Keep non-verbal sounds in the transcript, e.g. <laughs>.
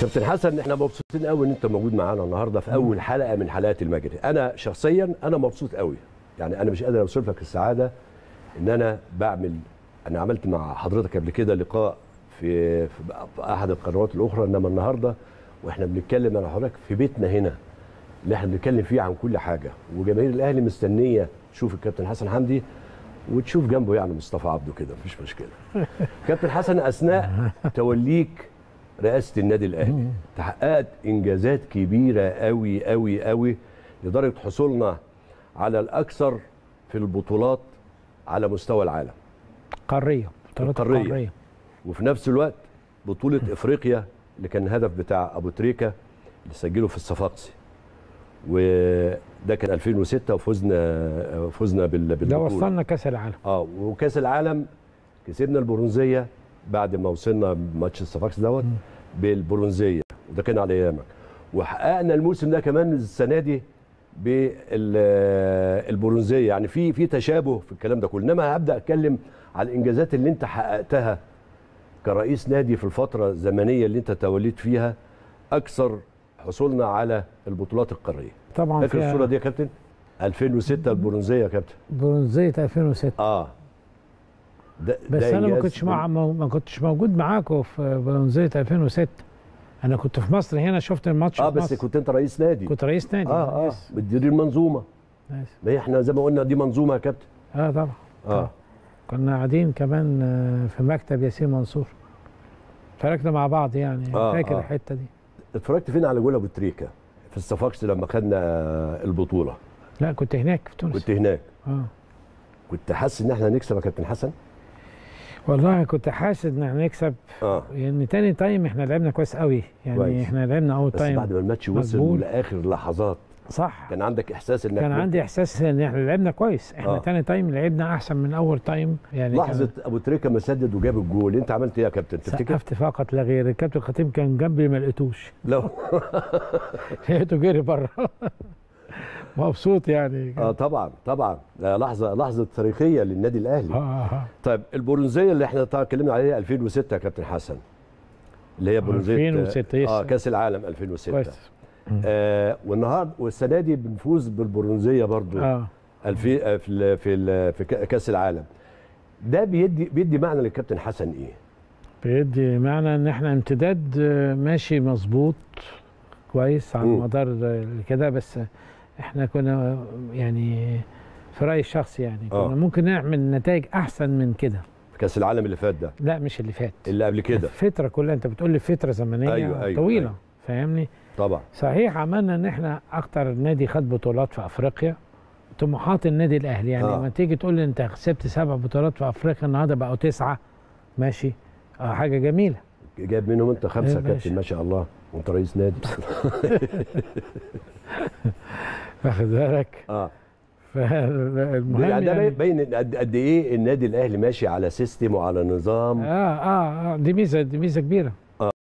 كابتن حسن احنا مبسوطين قوي ان انت موجود معانا النهارده في اول حلقه من حلقات المجري انا شخصيا انا مبسوط قوي يعني انا مش قادر اوصف لك السعاده ان انا بعمل انا عملت مع حضرتك قبل كده لقاء في, في احد القنوات الاخرى انما النهارده واحنا بنتكلم انا حضرتك في بيتنا هنا اللي احنا بنتكلم فيه عن كل حاجه وجماهير الاهلي مستنيه تشوف الكابتن حسن حمدي وتشوف جنبه يعني مصطفى عبده كده مفيش مشكله <laughs> كابتن حسن اثناء توليك رئاسه النادي الاهلي تحققت انجازات كبيره قوي قوي قوي لدرجه حصولنا على الاكثر في البطولات على مستوى العالم قاريه بطولات قاريه, وفي نفس الوقت بطوله افريقيا اللي كان هدف بتاع ابو تريكه اللي سجله في الصفاقسي وده كان 2006 وفزنا فزنا بالبطوله ده وصلنا كاس العالم اه وكاس العالم كسبنا البرونزيه بعد ما وصلنا ماتش الصفاقس دوت بالبرونزيه وده كان على ايامك وحققنا الموسم ده كمان السنه دي بالبرونزيه يعني في في تشابه في الكلام ده كله انما هبدا اتكلم على الانجازات اللي انت حققتها كرئيس نادي في الفتره الزمنيه اللي انت توليت فيها اكثر حصولنا على البطولات القاريه طبعا فاكر الصوره دي يا كابتن 2006 البرونزيه يا كابتن برونزيه 2006 اه ده بس ده انا ما كنتش مع ما كنتش موجود معاكم في برونزيه 2006 انا كنت في مصر هنا شفت الماتش اه بس مصر. كنت انت رئيس نادي كنت رئيس نادي اه اه بتدير المنظومه ما احنا زي ما قلنا دي منظومه يا كابتن اه طبعا اه كنا قاعدين كمان آه، في مكتب ياسين منصور اتفرجنا مع بعض يعني آه فاكر آه. الحته دي اتفرجت فين على جول ابو تريكه في الصفاقس لما خدنا البطوله لا كنت هناك في تونس كنت هناك اه كنت حاسس ان احنا هنكسب يا كابتن حسن والله كنت حاسس ان احنا نكسب اه يعني تاني تايم احنا لعبنا كويس قوي يعني كويس. احنا لعبنا اول تايم بس بعد ما الماتش وصل لاخر لحظات صح كان عندك احساس انك كان عندي احساس ان احنا لعبنا كويس احنا آه. تاني تايم لعبنا احسن من اول تايم يعني لحظه كان... ابو تريكه ما سدد وجاب الجول انت عملت ايه يا كابتن تفتكر سقفت فقط لا غير الكابتن الخطيب كان جنبي ما لقيتوش لا <laughs> لقيته جري بره <laughs> مبسوط يعني اه طبعا طبعا آه، لحظه لحظه تاريخيه للنادي الاهلي آه، آه، طيب البرونزيه اللي احنا اتكلمنا عليها 2006 يا كابتن حسن اللي هي برونزيه 2006 اه كاس العالم 2006 كويس. آه والنهارده والسنه دي بنفوز بالبرونزيه برضو آه. في في في كاس العالم ده بيدي بيدي معنى للكابتن حسن ايه بيدي معنى ان احنا امتداد ماشي مظبوط كويس على مدار كده بس احنا كنا يعني في رايي الشخصي يعني كنا أوه. ممكن نعمل نتائج احسن من كده كاس العالم اللي فات ده لا مش اللي فات اللي قبل كده الفتره كلها انت بتقول لي فتره زمنيه أيوة أيوة, أيوة. طويله أيوة. فاهمني طبعا صحيح عملنا ان احنا اكتر نادي خد بطولات في افريقيا طموحات النادي الاهلي يعني لما آه. تيجي تقول لي انت كسبت سبع بطولات في افريقيا النهارده بقوا تسعه ماشي آه حاجه جميله جايب منهم انت خمسه كابتن ما شاء الله وانت رئيس نادي <laughs> واخد بالك؟ اه فالمهم ده يعني باين قد ايه النادي الاهلي ماشي على سيستم وعلى نظام اه, آه, آه، دي ميزه دي ميزه كبيره